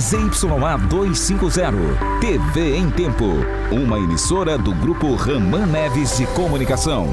ZYA 250. TV em Tempo. Uma emissora do Grupo Raman Neves de Comunicação.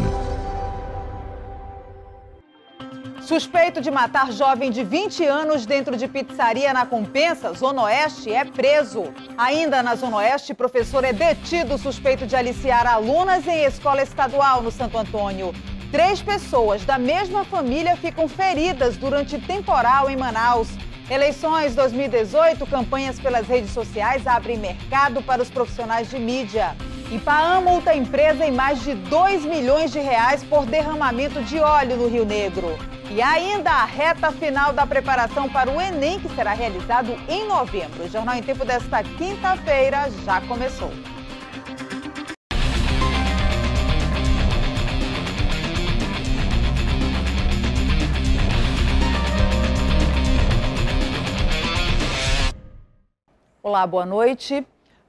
Suspeito de matar jovem de 20 anos dentro de pizzaria na Compensa, Zona Oeste, é preso. Ainda na Zona Oeste, professor é detido suspeito de aliciar alunas em escola estadual no Santo Antônio. Três pessoas da mesma família ficam feridas durante temporal em Manaus. Eleições 2018, campanhas pelas redes sociais abrem mercado para os profissionais de mídia. IPAAM multa a empresa em mais de 2 milhões de reais por derramamento de óleo no Rio Negro. E ainda a reta final da preparação para o Enem, que será realizado em novembro. O Jornal em Tempo desta quinta-feira já começou. Olá, boa noite.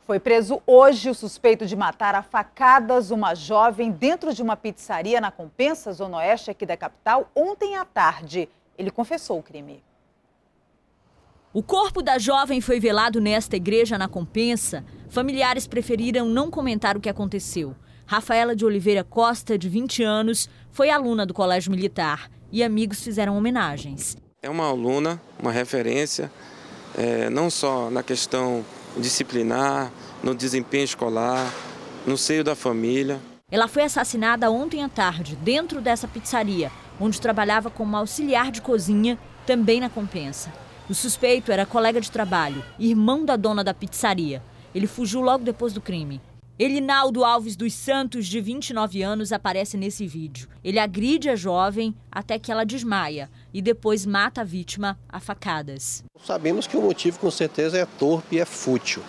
Foi preso hoje o suspeito de matar a facadas uma jovem dentro de uma pizzaria na Compensa, Zona Oeste aqui da capital, ontem à tarde. Ele confessou o crime. O corpo da jovem foi velado nesta igreja na Compensa. Familiares preferiram não comentar o que aconteceu. Rafaela de Oliveira Costa, de 20 anos, foi aluna do Colégio Militar e amigos fizeram homenagens. É uma aluna, uma referência, é, não só na questão disciplinar, no desempenho escolar, no seio da família. Ela foi assassinada ontem à tarde, dentro dessa pizzaria, onde trabalhava como auxiliar de cozinha, também na compensa. O suspeito era colega de trabalho, irmão da dona da pizzaria. Ele fugiu logo depois do crime. Elinaldo Alves dos Santos, de 29 anos, aparece nesse vídeo. Ele agride a jovem até que ela desmaia e depois mata a vítima a facadas. Sabemos que o motivo, com certeza, é torpe e é fútil,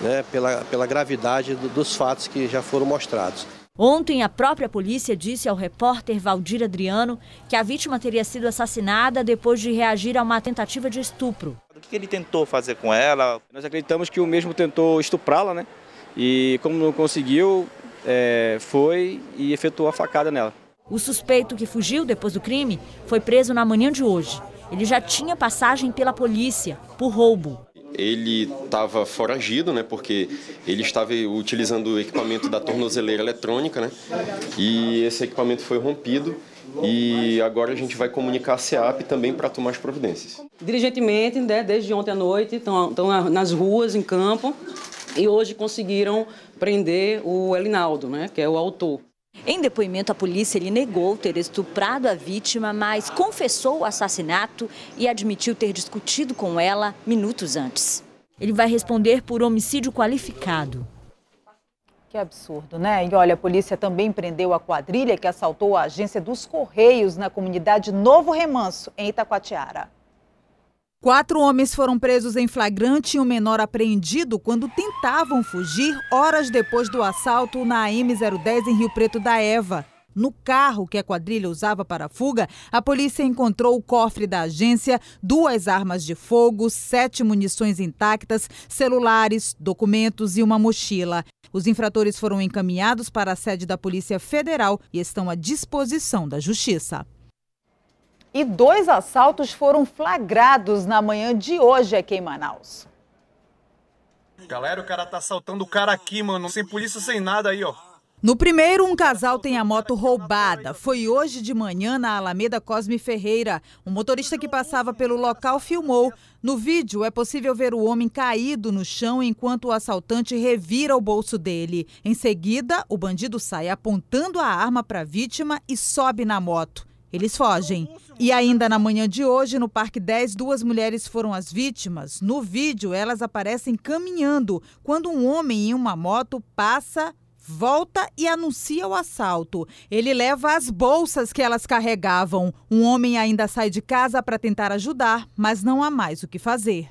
né, pela, pela gravidade do, dos fatos que já foram mostrados. Ontem, a própria polícia disse ao repórter Valdir Adriano que a vítima teria sido assassinada depois de reagir a uma tentativa de estupro. O que ele tentou fazer com ela? Nós acreditamos que o mesmo tentou estuprá-la, né? E como não conseguiu, é, foi e efetuou a facada nela. O suspeito que fugiu depois do crime foi preso na manhã de hoje. Ele já tinha passagem pela polícia por roubo. Ele estava foragido, né, porque ele estava utilizando o equipamento da tornozeleira eletrônica, né, e esse equipamento foi rompido e agora a gente vai comunicar a SEAP também para tomar as providências. Diligentemente, né, desde ontem à noite, estão nas ruas, em campo, e hoje conseguiram prender o Elinaldo, né, que é o autor. Em depoimento, a polícia ele negou ter estuprado a vítima, mas confessou o assassinato e admitiu ter discutido com ela minutos antes. Ele vai responder por homicídio qualificado. Que absurdo, né? E olha, a polícia também prendeu a quadrilha que assaltou a agência dos Correios na comunidade Novo Remanso, em Itacoatiara. Quatro homens foram presos em flagrante e um menor apreendido quando tentavam fugir horas depois do assalto na AM010 em Rio Preto da Eva. No carro que a quadrilha usava para a fuga, a polícia encontrou o cofre da agência, duas armas de fogo, sete munições intactas, celulares, documentos e uma mochila. Os infratores foram encaminhados para a sede da Polícia Federal e estão à disposição da Justiça e dois assaltos foram flagrados na manhã de hoje aqui em Manaus. Galera, o cara tá assaltando o cara aqui, mano. Sem polícia, sem nada aí, ó. No primeiro, um casal tem a moto roubada. Foi hoje de manhã na Alameda Cosme Ferreira. Um motorista que passava pelo local filmou. No vídeo, é possível ver o homem caído no chão enquanto o assaltante revira o bolso dele. Em seguida, o bandido sai apontando a arma para a vítima e sobe na moto. Eles fogem. E ainda na manhã de hoje, no Parque 10, duas mulheres foram as vítimas. No vídeo, elas aparecem caminhando quando um homem em uma moto passa volta e anuncia o assalto. Ele leva as bolsas que elas carregavam. Um homem ainda sai de casa para tentar ajudar, mas não há mais o que fazer.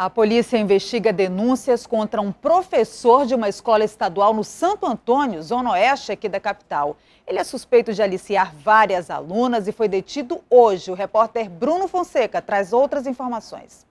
A polícia investiga denúncias contra um professor de uma escola estadual no Santo Antônio, zona oeste aqui da capital. Ele é suspeito de aliciar várias alunas e foi detido hoje. O repórter Bruno Fonseca traz outras informações.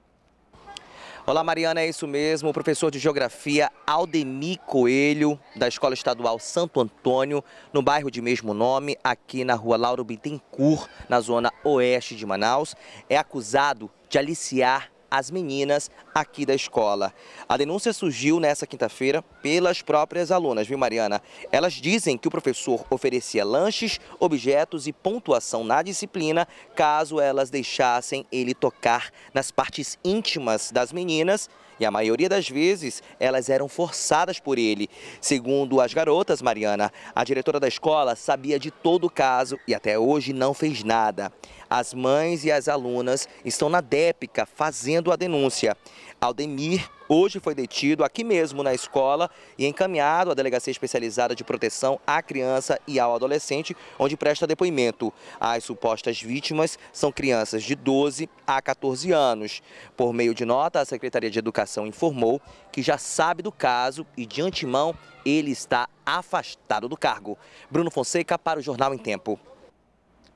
Olá, Mariana, é isso mesmo. O professor de Geografia Aldemir Coelho, da Escola Estadual Santo Antônio, no bairro de mesmo nome, aqui na rua Lauro Bittencourt, na zona oeste de Manaus, é acusado de aliciar as meninas aqui da escola. A denúncia surgiu nessa quinta-feira pelas próprias alunas, viu Mariana? Elas dizem que o professor oferecia lanches, objetos e pontuação na disciplina caso elas deixassem ele tocar nas partes íntimas das meninas e a maioria das vezes elas eram forçadas por ele. Segundo as garotas, Mariana, a diretora da escola sabia de todo o caso e até hoje não fez nada. As mães e as alunas estão na Dépica fazendo a denúncia. Aldemir Hoje foi detido aqui mesmo na escola e encaminhado à Delegacia Especializada de Proteção à Criança e ao Adolescente, onde presta depoimento. As supostas vítimas são crianças de 12 a 14 anos. Por meio de nota, a Secretaria de Educação informou que já sabe do caso e, de antemão, ele está afastado do cargo. Bruno Fonseca para o Jornal em Tempo.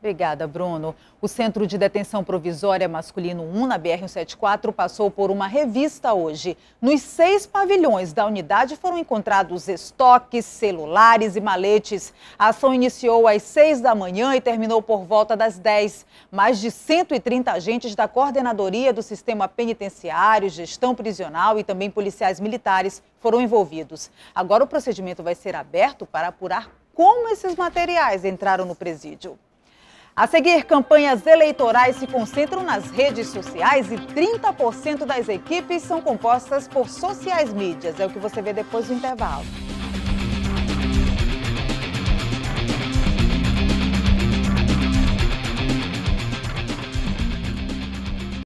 Obrigada, Bruno. O Centro de Detenção Provisória Masculino 1, na BR-174, passou por uma revista hoje. Nos seis pavilhões da unidade foram encontrados estoques, celulares e maletes. A ação iniciou às seis da manhã e terminou por volta das dez. Mais de 130 agentes da Coordenadoria do Sistema Penitenciário, Gestão Prisional e também policiais militares foram envolvidos. Agora o procedimento vai ser aberto para apurar como esses materiais entraram no presídio. A seguir, campanhas eleitorais se concentram nas redes sociais e 30% das equipes são compostas por sociais mídias. É o que você vê depois do intervalo.